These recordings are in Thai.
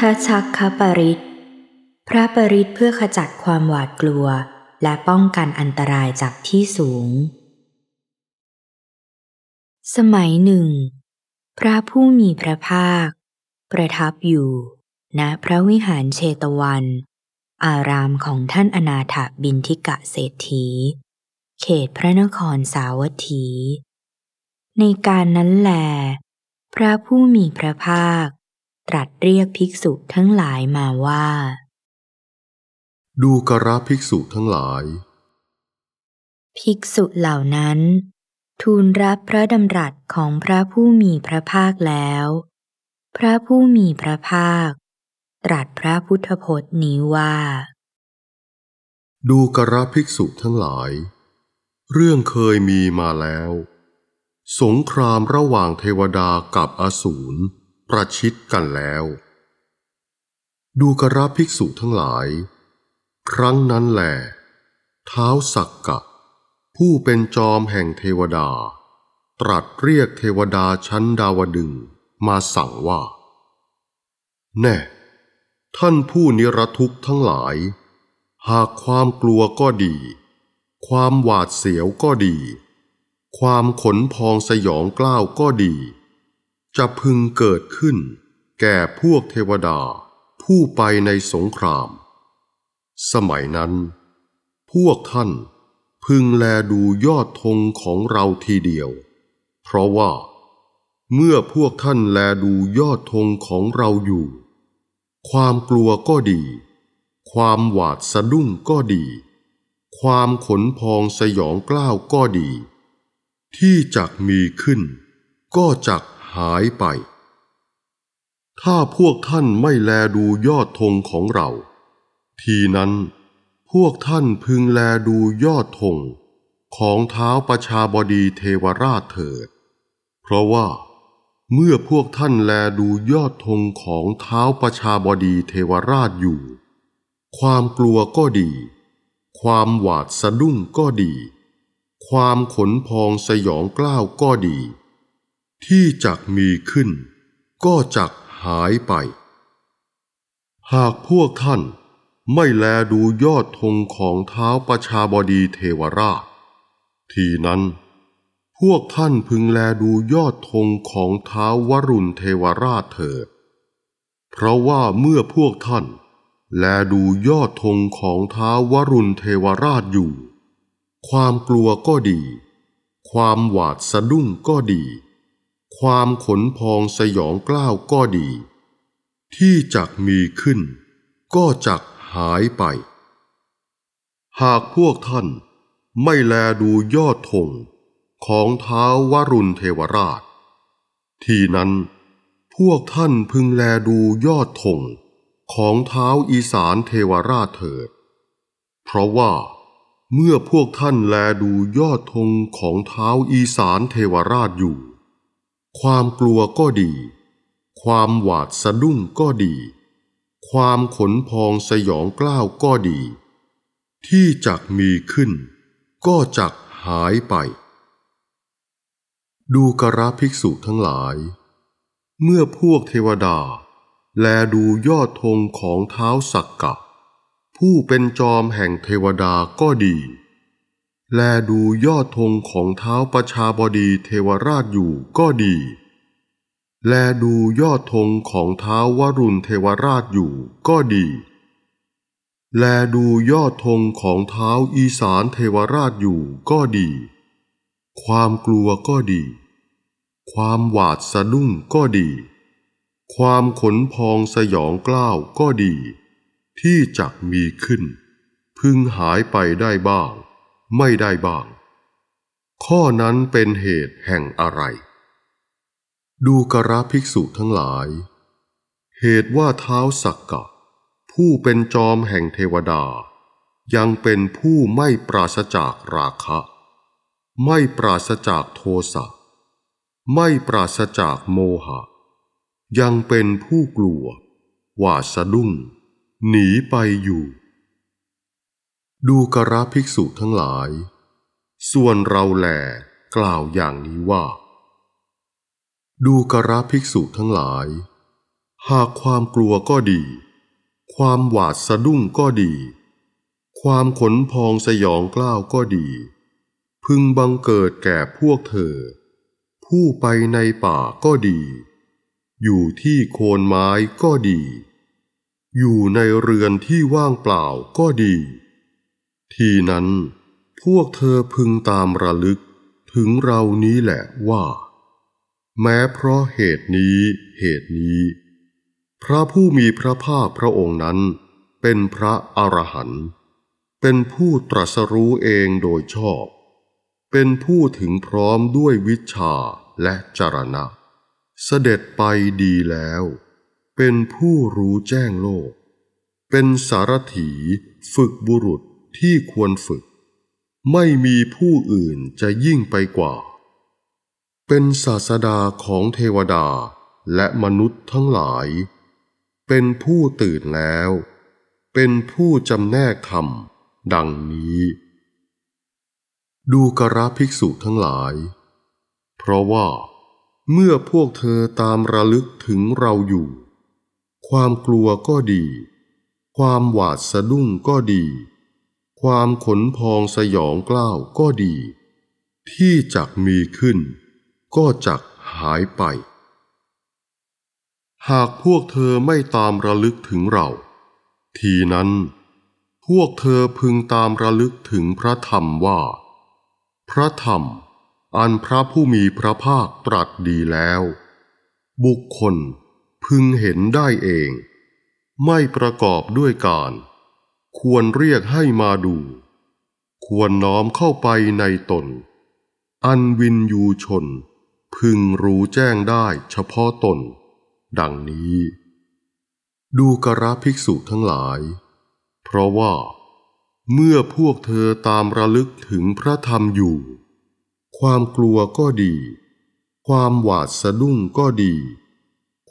ทชักคปริตพระปริตเพื่อขจัดความหวาดกลัวและป้องกันอันตรายจากที่สูง สมัยหนึ่ง พระผู้มีพระภาค ประทับอยู่ ณพระวิหารเชตวัน อารามของท่านอนาถบินทิกะเศรษฐี เขตพระนครสาวัตถี ในการนั้นแหลพระผู้มีพระภาคตรัสเรียกภิกษุทั้งหลายมาว่า ดูกระภิกษุทั้งหลาย ภิกษุเหล่านั้น ทูลรับพระดำรัสของพระผู้มีพระภาคแล้ว พระผู้มีพระภาค ตรัสพระพุทธพจน์นี้ว่า ดูกระภิกษุทั้งหลาย เรื่องเคยมีมาแล้ว สงครามระหว่างเทวดากับอสูรประชิดกันแล้ว ดูกระภิกษุทั้งหลาย ครั้งนั้นแหลเท้าสักกะ ผู้เป็นจอมแห่งเทวดา ตรัสเรียกเทวดาชั้นดาวดึงมาสั่งว่า แน่ ท่านผู้นิรทุกทั้งหลาย หากความกลัวก็ดี ความหวาดเสียวก็ดี ความขนพองสยองกล้าวก็ดีจะพึงเกิดขึ้นแก่พวกเทวดาผู้ไปในสงคราม สมัยนั้น พวกท่านพึงแลดูยอดธงของเราทีเดียว เพราะว่าเมื่อพวกท่านแลดูยอดธงของเราอยู่ ความกลัวก็ดี ความหวาดสะดุ้งก็ดี ความขนพองสยองกล้าวก็ดี ที่จักมีขึ้น ก็จักหายไป ถ้าพวกท่านไม่แลดูยอดธงของเราทีนั้น พวกท่านพึงแลดูยอดธงของเท้าประชาบดีเทวราชเถิด เพราะว่าเมื่อพวกท่านแลดูยอดธงของเท้าประชาบดีเทวราชอยู่ ความกลัวก็ดี ความหวาดสะดุ้งก็ดี ความขนพองสยองกล้าวก็ดีที่จักมีขึ้นก็จักหายไป หากพวกท่าน ไม่แลดูยอดธงของเท้าประชาบดีเทวราช ทีนั้น พวกท่านพึงแลดูยอดธงของเท้าวรุณเทวราชเถิดเพราะว่าเมื่อพวกท่าน แลดูยอดธงของเท้าวรุณเทวราชอยู่ ความกลัวก็ดี ความหวาดสะดุ้งก็ดีความขนพองสยองกล้าวก็ดี ที่จักมีขึ้น ก็จักหายไป หากพวกท่านไม่แลดูยอดธง ของท้าววรุณเทวราช ที่นั้นพวกท่านพึงแลดูยอดธงของเท้าอีสานเทวราชเถิด เพราะว่าเมื่อพวกท่านแลดูยอดธงของเท้าอีสานเทวราชอยู่ความกลัวก็ดี ความหวาดสะดุ้งก็ดี ความขนพองสยองกล้าวก็ดี ที่จักมีขึ้นก็จักหายไป ดูกระภิกษุทั้งหลาย เมื่อพวกเทวดา แลดูยอดธงของเท้าสักกะผู้เป็นจอมแห่งเทวดาก็ดีแลดูยอดธงของเท้าประชาบดีเทวราชอยู่ก็ดี แลดูยอดธงของเท้าวรุณเทวราชอยู่ก็ดี แลดูยอดธงของเท้าอีสานเทวราชอยู่ก็ดี ความกลัวก็ดี ความหวาดสะดุ้งก็ดี ความขนพองสยองกล้าวก็ดี ที่จะมีขึ้นพึงหายไปได้บ้างไม่ได้บ้าง ข้อนั้นเป็นเหตุแห่งอะไร ดูกระภิกษุทั้งหลาย เหตุว่าเท้าสักกะ ผู้เป็นจอมแห่งเทวดา ยังเป็นผู้ไม่ปราศจากราคะ ไม่ปราศจากโทสะ ไม่ปราศจากโมหะ ยังเป็นผู้กลัวหวาดสะดุ้งหนีไปอยู่ดูกระภิกษุทั้งหลาย ส่วนเราแหลกล่าวอย่างนี้ว่า ดูกระภิกษุทั้งหลาย หากความกลัวก็ดี ความหวาดสะดุ้งก็ดี ความขนพองสยองกล้าวก็ดี พึงบังเกิดแก่พวกเธอ ผู้ไปในป่าก็ดี อยู่ที่โคนไม้ก็ดี อยู่ในเรือนที่ว่างเปล่าก็ดีทีนั้นพวกเธอพึงตามระลึกถึงเรานี้แหละว่า แม้เพราะเหตุนี้เหตุนี้พระผู้มีพระภาคพระองค์นั้น เป็นพระอรหันต์เป็นผู้ตรัสรู้เองโดยชอบ เป็นผู้ถึงพร้อมด้วยวิชาและจรณะ เสด็จไปดีแล้ว เป็นผู้รู้แจ้งโลก เป็นสารถีฝึกบุรุษที่ควรฝึก ไม่มีผู้อื่นจะยิ่งไปกว่า เป็นศาสดาของเทวดาและมนุษย์ทั้งหลาย เป็นผู้ตื่นแล้ว เป็นผู้จำแนกธรรม ดังนี้ ดูกระภิกษุทั้งหลาย เพราะว่าเมื่อพวกเธอตามระลึกถึงเราอยู่ ความกลัวก็ดี ความหวาดสะดุ้งก็ดีความขนพองสยองกล้าวก็ดี ที่จักมีขึ้น ก็จักหายไป หากพวกเธอไม่ตามระลึกถึงเรา ทีนั้นพวกเธอพึงตามระลึกถึงพระธรรมว่า พระธรรมอันพระผู้มีพระภาคตรัสดีแล้ว บุคคลพึงเห็นได้เอง ไม่ประกอบด้วยการควรเรียกให้มาดู ควรน้อมเข้าไปในตน อันวินยูชน พึงรู้แจ้งได้เฉพาะตน ดังนี้ ดูกระภิกษุทั้งหลาย เพราะว่า เมื่อพวกเธอตามระลึกถึงพระธรรมอยู่ ความกลัวก็ดี ความหวาดสะดุ้งก็ดี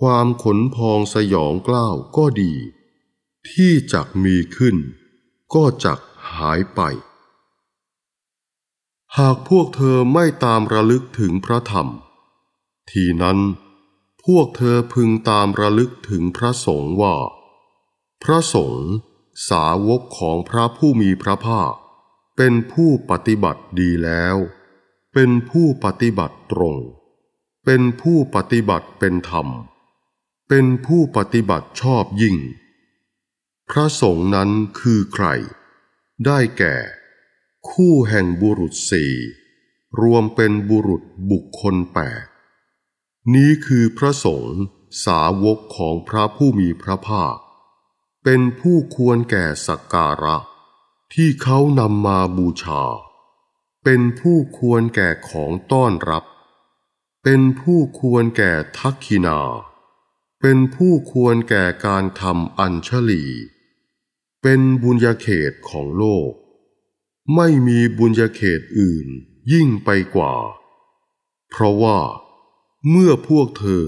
ความขนพองสยองกล้าวก็ดีที่จักมีขึ้น ก็จักหายไป หากพวกเธอไม่ตามระลึกถึงพระธรรม ทีนั้นพวกเธอพึงตามระลึกถึงพระสงฆ์ว่า พระสงฆ์สาวกของพระผู้มีพระภาค เป็นผู้ปฏิบัติดีแล้ว เป็นผู้ปฏิบัติตรง เป็นผู้ปฏิบัติเป็นธรรม เป็นผู้ปฏิบัติชอบยิ่งพระสงฆ์นั้นคือใคร ได้แก่ คู่แห่งบุรุษสี่รวมเป็นบุรุษบุคคลแปดนี้คือพระสงฆ์สาวกของพระผู้มีพระภาค เป็นผู้ควรแก่สักการะ ที่เขานำมาบูชา เป็นผู้ควรแก่ของต้อนรับ เป็นผู้ควรแก่ทักขินา เป็นผู้ควรแก่การทำอัญชลีเป็นบุญญาเขตของโลก ไม่มีบุญญาเขตอื่นยิ่งไปกว่า เพราะว่าเมื่อพวกเธอ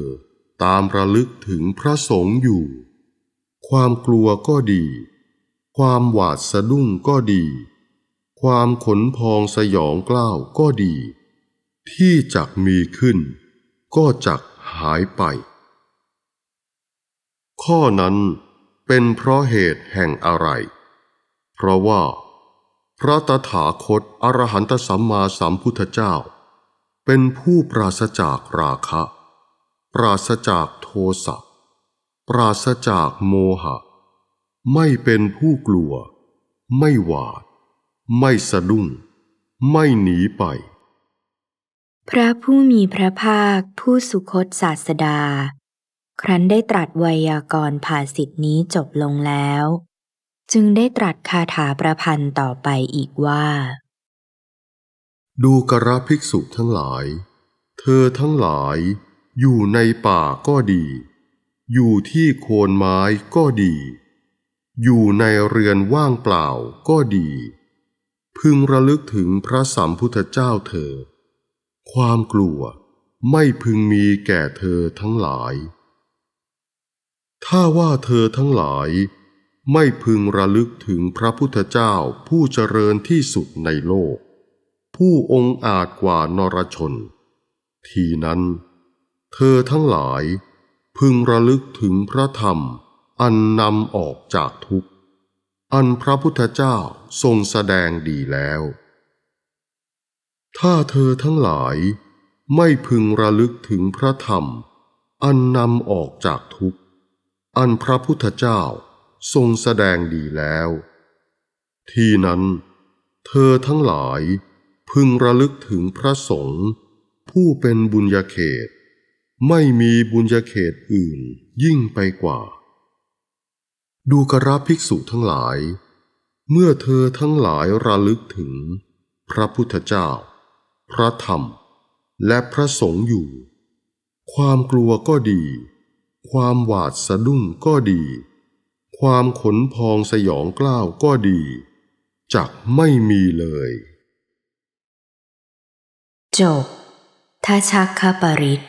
ตามระลึกถึงพระสงฆ์อยู่ ความกลัวก็ดี ความหวาดสะดุ้งก็ดี ความขนพองสยองกล้าวก็ดี ที่จักมีขึ้น ก็จักหายไป ข้อนั้นเป็นเพราะเหตุแห่งอะไร เพราะว่า พระตถาคตอรหันตสัมมาสัมพุทธเจ้า เป็นผู้ปราศจากราคะ ปราศจากโทสะ ปราศจากโมหะ ไม่เป็นผู้กลัว ไม่หวาด ไม่สะดุ้ง ไม่หนีไป พระผู้มีพระภาคผู้สุคตศาสดาครั้นได้ตรัสไวยากรณ์ภาสิทธินี้จบลงแล้ว จึงได้ตรัสคาถาประพันธ์ต่อไปอีกว่า ดูกระภิกษุทั้งหลาย เธอทั้งหลาย อยู่ในป่าก็ดี อยู่ที่โคนไม้ก็ดี อยู่ในเรือนว่างเปล่าก็ดี พึงระลึกถึงพระสัมพุทธเจ้าเธอ ความกลัวไม่พึงมีแก่เธอทั้งหลายถ้าว่าเธอทั้งหลายไม่พึงระลึกถึงพระพุทธเจ้าผู้เจริญที่สุดในโลก ผู้องค์อาจกว่านรชน ทีนั้นเธอทั้งหลาย พึงระลึกถึงพระธรรม อันนำออกจากทุกข์ อันพระพุทธเจ้าทรงแสดงดีแล้ว ถ้าเธอทั้งหลายไม่พึงระลึกถึงพระธรรม อันนำออกจากทุกข์อันพระพุทธเจ้าทรงแสดงดีแล้ว ที่นั้น เธอทั้งหลายพึงระลึกถึงพระสงฆ์ผู้เป็นบุญญาเขต ไม่มีบุญญาเขตอื่นยิ่งไปกว่า ดูกราภิกษุทั้งหลาย เมื่อเธอทั้งหลายระลึกถึงพระพุทธเจ้า พระธรรม และพระสงฆ์อยู่ ความกลัวก็ดีความหวาดสะดุ้งก็ดี ความขนพองสยองกล้าวก็ดี จักไม่มีเลยจบทาชักคปริศ